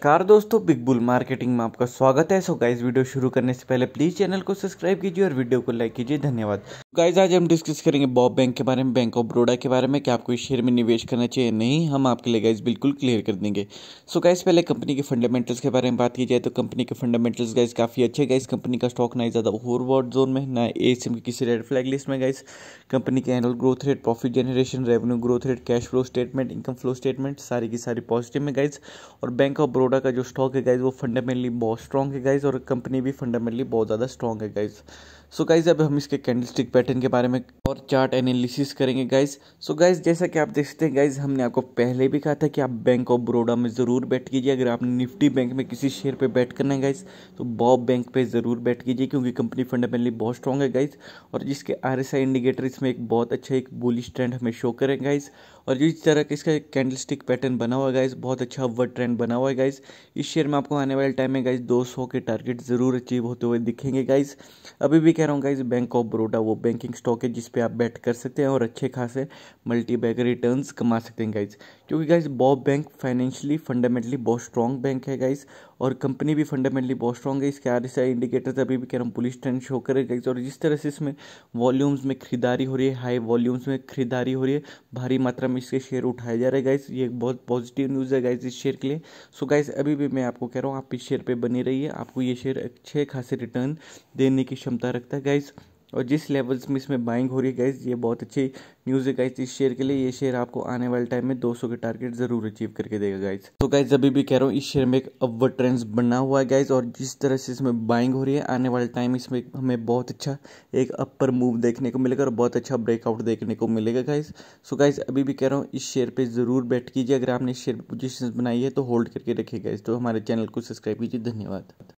नमस्कार दोस्तों big bull marketing में आपका स्वागत है सो गाइज वीडियो शुरू करने से पहले प्लीज चैनल को सब्सक्राइब कीजिए और वीडियो को लाइक कीजिए धन्यवाद गाइज आज हम डिस्कस करेंगे बॉब बैंक के बारे में बैंक ऑफ बड़ोडा के बारे में क्या आपको इस शेयर में निवेश करना चाहिए नहीं हम आपके लिए गाइज बिल्कुल क्लियर कर देंगे सो गाइज पहले कंपनी के फंडामेंटल्स के बारे में बात की जाए तो कंपनी के फंडामेंटल्स गाइज काफ़ी अच्छे गाइज कंपनी का स्टॉक ना ही ज़्यादा वॉर्ड जोन में ना ए सिम की किसी रेड फ्लैग लिस्ट में गाइज कंपनी के annual growth rate profit generation revenue growth rate cash flow statement income flow statement सारी की सारी पॉजिटिव में गाइज और बैंक ऑफ टोयोटा का जो स्टॉक है गाइज वो फंडामेंटली बहुत स्ट्रॉन्ग है गाइज और कंपनी भी फंडामेंटली बहुत ज़्यादा स्ट्रॉग है गाइज सो गाइज अब हम इसके कैंडलस्टिक पैटर्न के बारे में और चार्ट एनालिसिस करेंगे गाइज सो गाइज जैसा कि आप देख सकते हैं गाइज हमने आपको पहले भी कहा था कि आप बैंक ऑफ बड़ोडा में ज़रूर बैट कीजिए अगर आपने निफ्टी बैंक में किसी शेयर पर बैट करना है गाइज तो बॉब बैंक पर ज़रूर बैट कीजिए क्योंकि कंपनी फंडामेंटली बहुत स्ट्रॉग है गाइज और जिसके आर एस आई इंडिकेटर इसमें एक बहुत अच्छा एक बुलिश ट्रेंड हमें शो करें गाइज और जिस तरह का इसका कैंडलस्टिक पैटर्न बना हुआ है गाइज बहुत अच्छा अपवर्ड ट्रेंड बना हुआ है गाइज इस शेयर में आपको आने वाले टाइम में दो सौ के टारगेट ज़रूर अचीव होते हुए दिखेंगे गाइज अभी भी कह रहा हूँ गाइज बैंक ऑफ बड़ोडा वो बैंकिंग स्टॉक है जिसपे आप बैट कर सकते हैं और अच्छे खासे मल्टी बैग रिटर्न कमा सकते हैं गाइज क्योंकि guys BOB bank financially fundamentally बहुत स्ट्रॉन्ग बैंक है गाइज और कंपनी भी फंडामेंटली बहुत स्ट्रॉन्ग है इसके आर एस आई इंडिकेटर्स अभी भी कह रहा हूँ पुलिस ट्रेंड शो करे गाइज और जिस तरह से इसमें वॉल्यूम्स में खरीदारी हो रही है हाई वॉल्यूम्स में खरीदारी हो रही है भारी मात्रा में इसके शेयर उठाए जा रहे हैं गाइज ये एक बहुत पॉजिटिव न्यूज़ है गाइज इस शेयर के लिए सो गाइज अभी भी मैं आपको कह रहा हूँ आप इस शेयर पे बने रहिए आपको ये शेयर अच्छे खासे रिटर्न देने की क्षमता रखता है गाइज़ और जिस लेवल्स में इसमें बाइंग हो रही है गाइज ये बहुत अच्छी न्यूज़ है गाइज इस शेयर के लिए ये शेयर आपको आने वाले टाइम में 200 के टारगेट जरूर अचीव करके देगा गाइज तो गाइज अभी भी कह रहा हूँ इस शेयर में एक अपवर्ड ट्रेंड्स बना हुआ है गाइज और जिस तरह से इसमें बाइंग हो रही है आने वाले टाइम इसमें हमें बहुत अच्छा एक अपर मूव देखने को मिलेगा और बहुत अच्छा ब्रेकआउट देखने को मिलेगा गाइज सो गाइज अभी भी कह रहा हूँ इस शेयर पर ज़रूर बैठ कीजिए अगर आपने शेयर पोजिशन बनाई है तो होल्ड करके रखिए गाइज तो हमारे चैनल को सब्सक्राइब कीजिए धन्यवाद